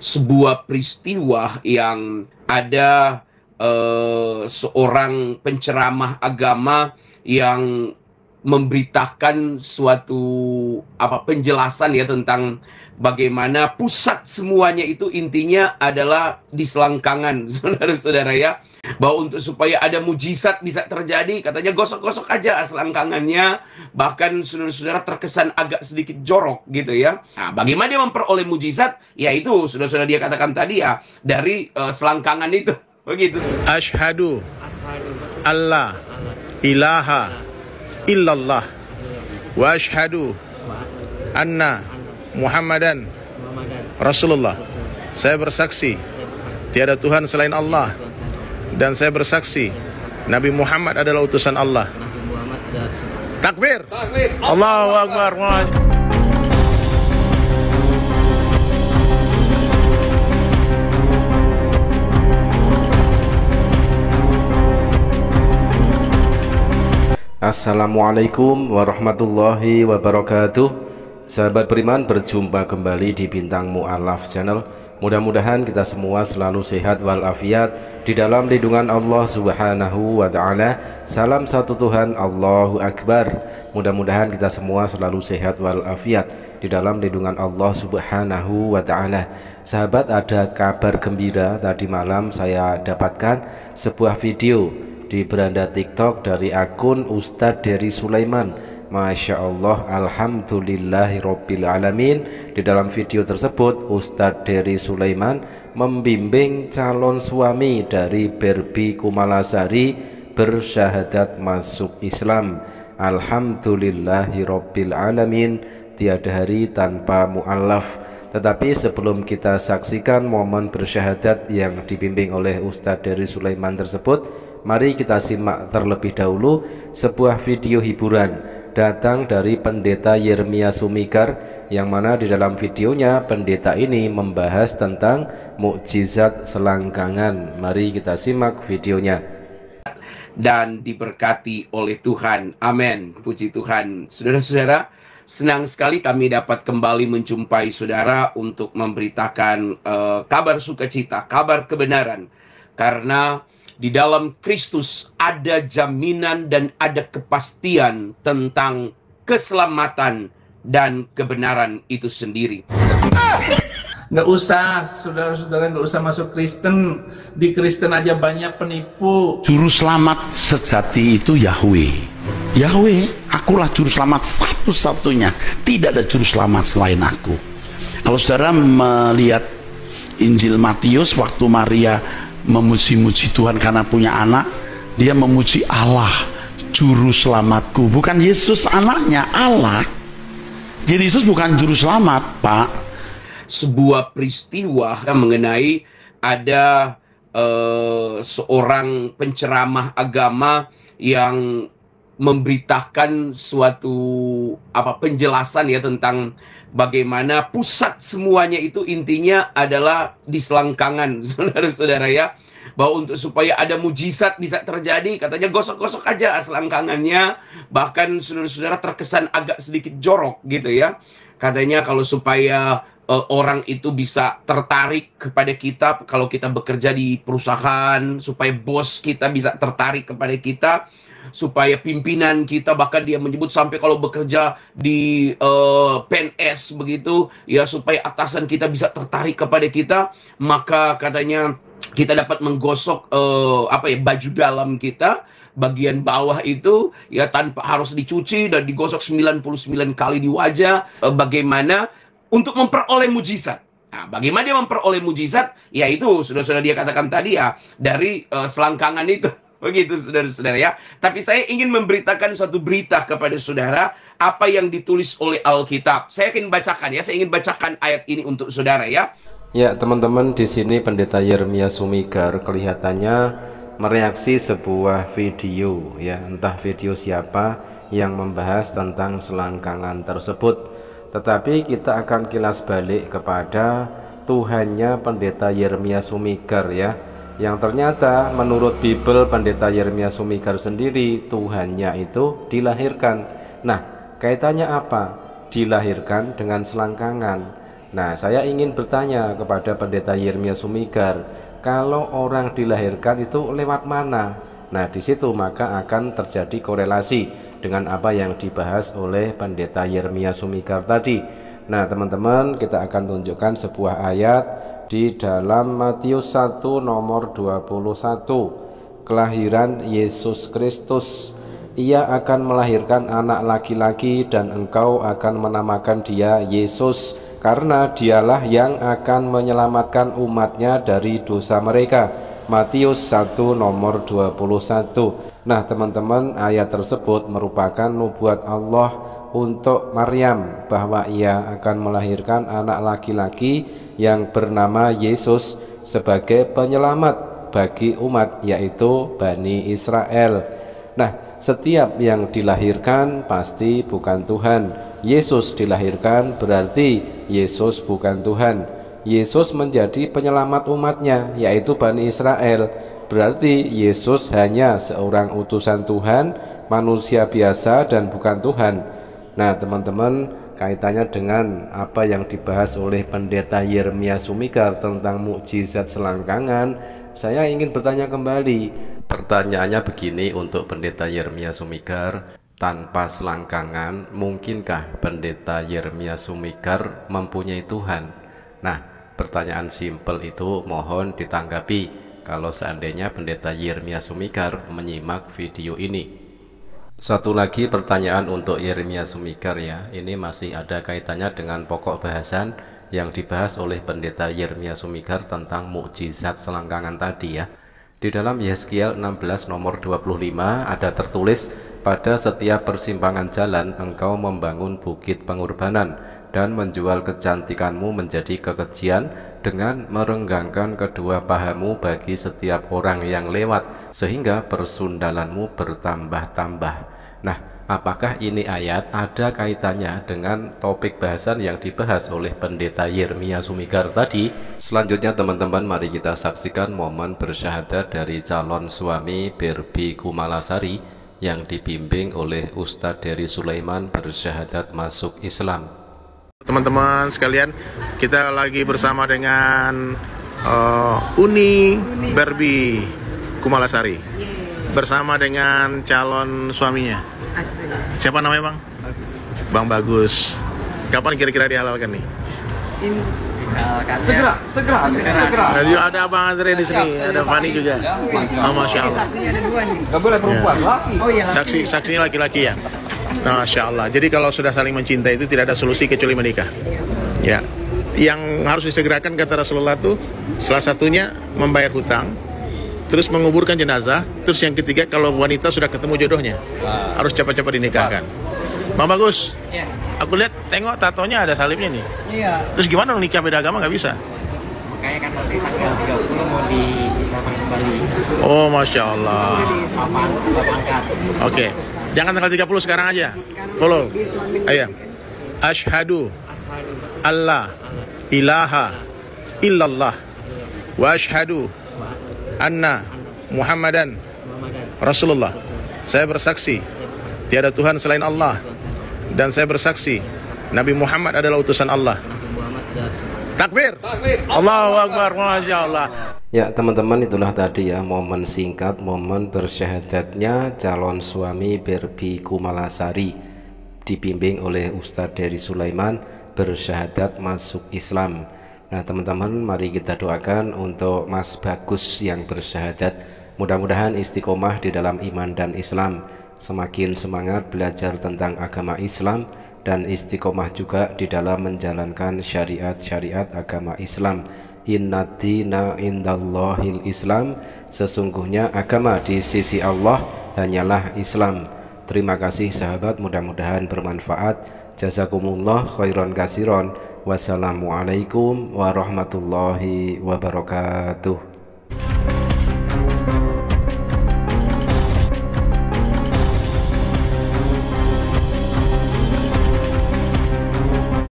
sebuah peristiwa yang ada uh, seorang penceramah agama yang memberitakan suatu apa penjelasan ya tentang bagaimana pusat semuanya itu intinya adalah di selangkangan saudara-saudara ya bahwa untuk supaya ada mujizat bisa terjadi katanya gosok-gosok aja selangkangannya bahkan saudara-saudara terkesan agak sedikit jorok gitu ya nah bagaimana memperoleh mujizat ya itu saudara-saudara dia katakan tadi ya dari uh, selangkangan itu begitu Ashadu Allah ilaha illallah wa ashadu anna Muhammadan Rasulullah. Saya bersaksi tiada Tuhan selain Allah dan saya bersaksi Nabi Muhammad adalah utusan Allah. Takbir. Takbir. Allahu Akbar. Allah. Assalamualaikum warahmatullahi wabarakatuh Sahabat Beriman berjumpa kembali di Bintang Mu'alaf Channel Mudah-mudahan kita semua selalu sehat walafiat Di dalam lindungan Allah subhanahu wa ta'ala Salam satu Tuhan Allahu Akbar Mudah-mudahan kita semua selalu sehat walafiat Di dalam lindungan Allah subhanahu wa ta'ala Sahabat ada kabar gembira tadi malam saya dapatkan sebuah video di beranda TikTok dari akun Ustadz Dery Sulaiman. Masya Allah, Alhamdulillahirobbil alamin. Di dalam video tersebut, Ustadz Dery Sulaiman membimbing calon suami dari Berbi Kumalasari bersyahadat masuk Islam. Alhamdulillahirobbil alamin. Tiada hari tanpa mu'alaf. Tetapi sebelum kita saksikan momen bersyahadat yang dibimbing oleh Ustadz Dery Sulaiman tersebut, Mari kita simak terlebih dahulu sebuah video hiburan datang dari pendeta Yeremia Sumikar yang mana di dalam videonya pendeta ini membahas tentang mukjizat selangkangan. Mari kita simak videonya. Dan diberkati oleh Tuhan. Amin. Puji Tuhan. Saudara-saudara, Senang sekali kami dapat kembali menjumpai saudara untuk memberitakan uh, kabar sukacita, kabar kebenaran, karena di dalam Kristus ada jaminan dan ada kepastian tentang keselamatan dan kebenaran itu sendiri. Nggak usah, saudara-saudara nggak usah masuk Kristen. Di Kristen aja banyak penipu. Juru selamat sejati itu Yahweh. Yahweh, akulah juru selamat satu-satunya. Tidak ada juru selamat selain aku. Kalau saudara melihat Injil Matius waktu Maria memuji-muji Tuhan karena punya anak dia memuji Allah juru selamatku bukan Yesus anaknya Allah jadi Yesus bukan juru selamat Pak sebuah peristiwa mengenai ada uh, seorang penceramah agama yang memberitakan suatu apa penjelasan ya tentang bagaimana pusat semuanya itu intinya adalah di selangkangan, saudara-saudara ya. Bahwa untuk supaya ada mujizat bisa terjadi, katanya gosok-gosok aja selangkangannya. Bahkan saudara-saudara terkesan agak sedikit jorok gitu ya. Katanya kalau supaya uh, orang itu bisa tertarik kepada kita kalau kita bekerja di perusahaan supaya bos kita bisa tertarik kepada kita supaya pimpinan kita bahkan dia menyebut sampai kalau bekerja di uh, eh, PNS begitu ya supaya atasan kita bisa tertarik kepada kita maka katanya kita dapat menggosok uh, apa ya baju dalam kita bagian bawah itu ya tanpa harus dicuci dan digosok 99 kali di wajah uh, bagaimana untuk memperoleh mujizat. Nah, bagaimana dia memperoleh mujizat? Ya itu sudah-sudah dia katakan tadi ya dari uh, selangkangan itu. Begitu saudara-saudara ya. Tapi saya ingin memberitakan satu berita kepada saudara apa yang ditulis oleh Alkitab. Saya ingin bacakan ya, saya ingin bacakan ayat ini untuk saudara ya. Ya, teman-teman di sini pendeta Yeremia Sumigar kelihatannya mereaksi sebuah video ya, entah video siapa yang membahas tentang selangkangan tersebut tetapi kita akan kilas balik kepada Tuhannya Pendeta Yeremia Sumigar ya yang ternyata menurut Bible Pendeta Yeremia Sumigar sendiri Tuhannya itu dilahirkan nah kaitannya apa dilahirkan dengan selangkangan nah saya ingin bertanya kepada Pendeta Yeremia Sumigar kalau orang dilahirkan itu lewat mana nah di situ maka akan terjadi korelasi dengan apa yang dibahas oleh pendeta Yermia Sumikar tadi. Nah, teman-teman, kita akan tunjukkan sebuah ayat di dalam Matius 1 nomor 21. Kelahiran Yesus Kristus. Ia akan melahirkan anak laki-laki dan engkau akan menamakan dia Yesus karena dialah yang akan menyelamatkan umatnya dari dosa mereka. Matius 1 nomor 21 Nah teman-teman ayat tersebut merupakan nubuat Allah untuk Maryam bahwa ia akan melahirkan anak laki-laki yang bernama Yesus sebagai penyelamat bagi umat yaitu Bani Israel. Nah setiap yang dilahirkan pasti bukan Tuhan. Yesus dilahirkan berarti Yesus bukan Tuhan. Yesus menjadi penyelamat umatnya yaitu Bani Israel Berarti Yesus hanya seorang utusan Tuhan, manusia biasa dan bukan Tuhan. Nah, teman-teman, kaitannya dengan apa yang dibahas oleh pendeta Yeremia Sumikar tentang mukjizat selangkangan, saya ingin bertanya kembali. Pertanyaannya begini untuk pendeta Yeremia Sumikar, tanpa selangkangan, mungkinkah pendeta Yeremia Sumikar mempunyai Tuhan? Nah, pertanyaan simpel itu mohon ditanggapi kalau seandainya pendeta Yeremia Sumikar menyimak video ini. Satu lagi pertanyaan untuk Yeremia Sumikar ya, ini masih ada kaitannya dengan pokok bahasan yang dibahas oleh pendeta Yeremia Sumikar tentang mukjizat selangkangan tadi ya. Di dalam Yeskiel 16 nomor 25 ada tertulis pada setiap persimpangan jalan engkau membangun bukit pengorbanan dan menjual kecantikanmu menjadi kekejian dengan merenggangkan kedua pahamu bagi setiap orang yang lewat sehingga persundalanmu bertambah-tambah. Nah, apakah ini ayat ada kaitannya dengan topik bahasan yang dibahas oleh pendeta Yermia Sumigar tadi? Selanjutnya teman-teman mari kita saksikan momen bersyahadat dari calon suami Berbi Kumalasari yang dibimbing oleh Ustadz Dery Sulaiman bersyahadat masuk Islam teman-teman sekalian kita lagi bersama dengan uh, Uni, Barbie Berbi Kumalasari bersama dengan calon suaminya siapa namanya bang Bang Bagus kapan kira-kira dihalalkan nih ya. segera, segera, segera, Jadi ada Abang Andre di sini, ada Fani juga. Oh, Masya Allah. nggak boleh perempuan, ya. oh, iya, laki. Saksi, saksinya laki-laki ya. Masya Allah. Jadi kalau sudah saling mencintai itu tidak ada solusi kecuali menikah. Ya. Yang harus disegerakan kata Rasulullah itu salah satunya membayar hutang, terus menguburkan jenazah, terus yang ketiga kalau wanita sudah ketemu jodohnya, harus cepat-cepat dinikahkan. Mama Gus, ya. aku lihat tengok tatonya ada salibnya nih. Iya. Terus gimana nikah beda agama nggak bisa? Makanya kan nanti tanggal 30 mau di kembali. Oh, masya Allah. Oke. Okay. Jangan tanggal 30 sekarang aja. Follow. Ayo. Iya. Ashhadu Allah ilaha illallah wa ashhadu anna Muhammadan Rasulullah. Saya bersaksi tiada Tuhan selain Allah dan saya bersaksi Nabi Muhammad adalah utusan Allah. Takbir. Takbir. Allahu Akbar. Masya Allah. Ya teman-teman itulah tadi ya momen singkat momen bersyahadatnya calon suami Berbi Kumalasari dibimbing oleh Ustadz dari Sulaiman bersyahadat masuk Islam. Nah teman-teman mari kita doakan untuk Mas Bagus yang bersyahadat mudah-mudahan istiqomah di dalam iman dan Islam semakin semangat belajar tentang agama Islam dan istiqomah juga di dalam menjalankan syariat-syariat agama Islam inna indallahil islam sesungguhnya agama di sisi Allah hanyalah Islam terima kasih sahabat mudah-mudahan bermanfaat jazakumullah khairan kasiron wassalamualaikum warahmatullahi wabarakatuh